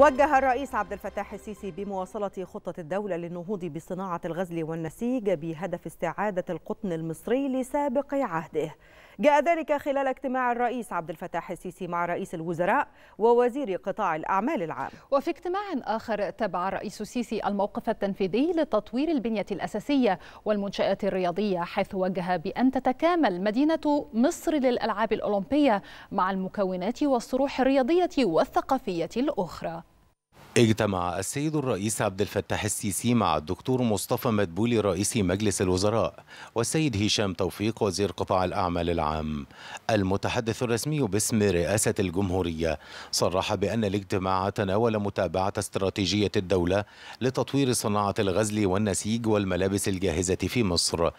وجه الرئيس عبد الفتاح السيسي بمواصلة خطة الدولة للنهوض بصناعة الغزل والنسيج بهدف استعادة القطن المصري لسابق عهده. جاء ذلك خلال اجتماع الرئيس عبد الفتاح السيسي مع رئيس الوزراء ووزير قطاع الأعمال العام. وفي اجتماع آخر تبع الرئيس السيسي الموقف التنفيذي لتطوير البنية الأساسية والمنشآت الرياضية حيث وجه بأن تتكامل مدينة مصر للألعاب الأولمبية مع المكونات والصروح الرياضية والثقافية الأخرى. اجتمع السيد الرئيس عبد الفتاح السيسي مع الدكتور مصطفى مدبولي رئيس مجلس الوزراء والسيد هشام توفيق وزير قطاع الأعمال العام المتحدث الرسمي باسم رئاسة الجمهورية صرح بأن الاجتماع تناول متابعة استراتيجية الدولة لتطوير صناعة الغزل والنسيج والملابس الجاهزة في مصر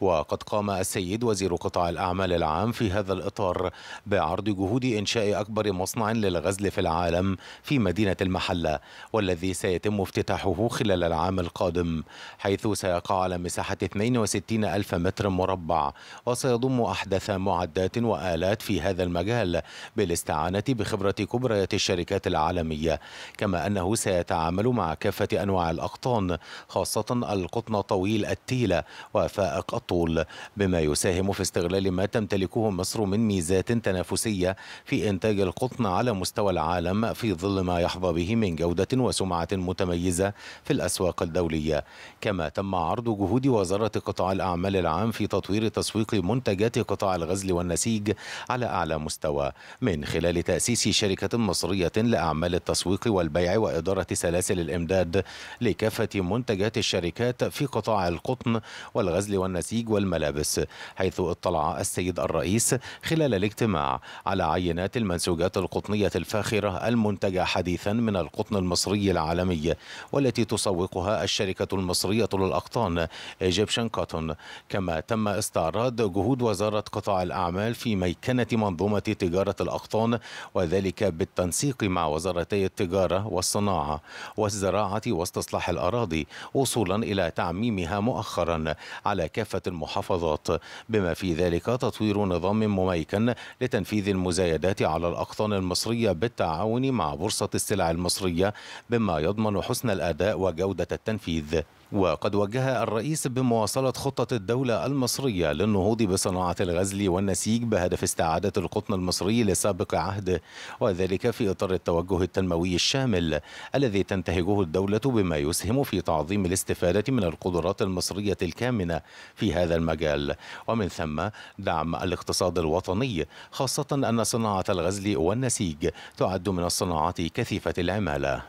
وقد قام السيد وزير قطاع الأعمال العام في هذا الإطار بعرض جهود إنشاء أكبر مصنع للغزل في العالم في مدينة المحلة والذي سيتم افتتاحه خلال العام القادم حيث سيقع على مساحة 62 ألف متر مربع وسيضم أحدث معدات وآلات في هذا المجال بالاستعانة بخبرة كبريات الشركات العالمية كما أنه سيتعامل مع كافة أنواع الأقطان خاصة القطن طويل التيلة وفائق الطويل الطول بما يساهم في استغلال ما تمتلكه مصر من ميزات تنافسية في إنتاج القطن على مستوى العالم في ظل ما يحظى به من جودة وسمعة متميزة في الأسواق الدولية كما تم عرض جهود وزارة قطاع الأعمال العام في تطوير تسويق منتجات قطاع الغزل والنسيج على أعلى مستوى من خلال تأسيس شركة مصرية لأعمال التسويق والبيع وإدارة سلاسل الإمداد لكافة منتجات الشركات في قطاع القطن والغزل والنسيج الخليج والملابس حيث اطلع السيد الرئيس خلال الاجتماع على عينات المنسوجات القطنية الفاخرة المنتجة حديثا من القطن المصري العالمي والتي تسوقها الشركة المصرية للأقطان ايجيبشن كوتون كما تم استعراض جهود وزارة قطاع الأعمال في ميكنة منظومة تجارة الأقطان وذلك بالتنسيق مع وزارتي التجارة والصناعة والزراعة واستصلاح الأراضي وصولا إلى تعميمها مؤخرا على كافة المحافظات بما في ذلك تطوير نظام مميكن لتنفيذ المزايدات على الأقطان المصرية بالتعاون مع بورصة السلع المصرية بما يضمن حسن الأداء وجودة التنفيذ وقد وجه الرئيس بمواصلة خطة الدولة المصرية للنهوض بصناعة الغزل والنسيج بهدف استعادة القطن المصري لسابق عهده وذلك في إطار التوجه التنموي الشامل الذي تنتهجه الدولة بما يسهم في تعظيم الاستفادة من القدرات المصرية الكامنة في هذا المجال ومن ثم دعم الاقتصاد الوطني خاصة أن صناعة الغزل والنسيج تعد من الصناعات كثيفة العمالة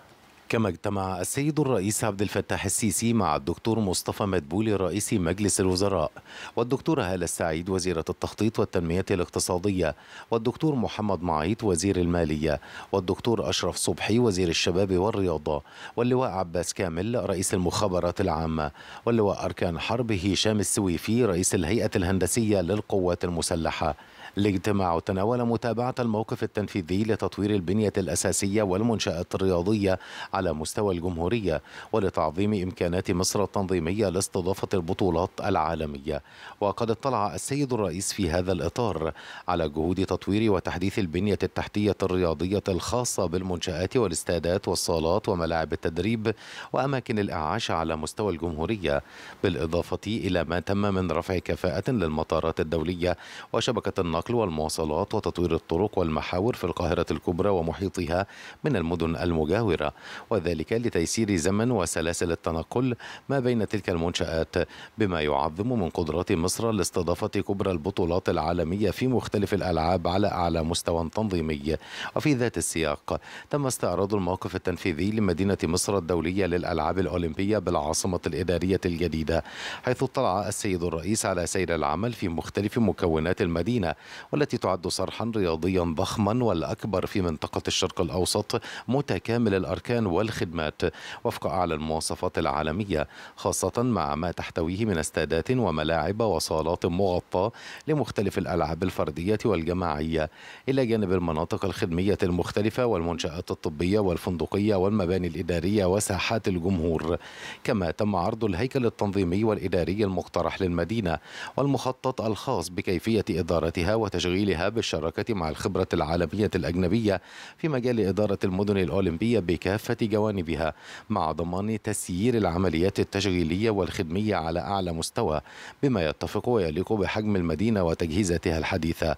كما اجتمع السيد الرئيس عبد الفتاح السيسي مع الدكتور مصطفى مدبولي رئيس مجلس الوزراء والدكتورة هالة السعيد وزيرة التخطيط والتنمية الاقتصادية والدكتور محمد معيط وزير المالية والدكتور أشرف صبحي وزير الشباب والرياضة واللواء عباس كامل رئيس المخابرات العامة واللواء أركان حرب هشام السويفي رئيس الهيئة الهندسية للقوات المسلحة الاجتماع تناول متابعة الموقف التنفيذي لتطوير البنية الأساسية والمنشآت الرياضية على مستوى الجمهورية ولتعظيم إمكانات مصر التنظيمية لاستضافة البطولات العالمية وقد اطلع السيد الرئيس في هذا الإطار على جهود تطوير وتحديث البنية التحتية الرياضية الخاصة بالمنشآت والاستادات والصالات وملاعب التدريب وأماكن الإعاشة على مستوى الجمهورية بالإضافة إلى ما تم من رفع كفاءة للمطارات الدولية وشبكة النقل النقل والمواصلات وتطوير الطرق والمحاور في القاهرة الكبرى ومحيطها من المدن المجاورة وذلك لتيسير زمن وسلاسل التنقل ما بين تلك المنشآت بما يعظم من قدرات مصر لاستضافة كبرى البطولات العالمية في مختلف الألعاب على أعلى مستوى تنظيمي وفي ذات السياق تم استعراض الموقف التنفيذي لمدينة مصر الدولية للألعاب الأولمبية بالعاصمة الإدارية الجديدة حيث اطلع السيد الرئيس على سير العمل في مختلف مكونات المدينة والتي تعد صرحا رياضيا ضخما والأكبر في منطقة الشرق الأوسط متكامل الأركان والخدمات وفق أعلى المواصفات العالمية خاصة مع ما تحتويه من استادات وملاعب وصالات مغطاة لمختلف الألعاب الفردية والجماعية إلى جانب المناطق الخدمية المختلفة والمنشآت الطبية والفندقية والمباني الإدارية وساحات الجمهور كما تم عرض الهيكل التنظيمي والإداري المقترح للمدينة والمخطط الخاص بكيفية إدارتها وتشغيلها بالشراكة مع الخبرة العالمية الأجنبية في مجال إدارة المدن الأولمبية بكافة جوانبها مع ضمان تسيير العمليات التشغيلية والخدمية على أعلى مستوى بما يتفق ويليق بحجم المدينة وتجهيزاتها الحديثة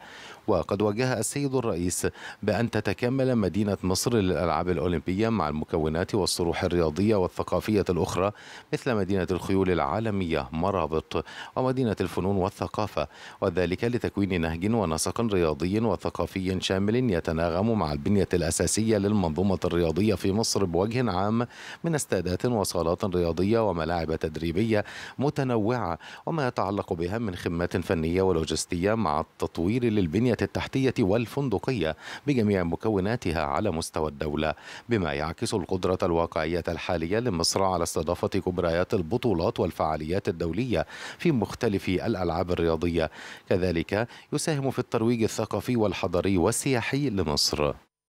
وقد وجه السيد الرئيس بأن تتكامل مدينة مصر للألعاب الأولمبية مع المكونات والصروح الرياضية والثقافية الأخرى مثل مدينة الخيول العالمية مرابط ومدينة الفنون والثقافة وذلك لتكوين نهج ونسق رياضي وثقافي شامل يتناغم مع البنية الأساسية للمنظومة الرياضية في مصر بوجه عام من استادات وصالات رياضية وملاعب تدريبية متنوعة وما يتعلق بها من خدمات فنية ولوجستية مع التطوير للبنية التحتية والفندقية بجميع مكوناتها على مستوى الدولة بما يعكس القدرة الواقعية الحالية لمصر على استضافة كبريات البطولات والفعاليات الدولية في مختلف الألعاب الرياضية كذلك يساهم ساهموا في الترويج الثقافي والحضاري والسياحي لمصر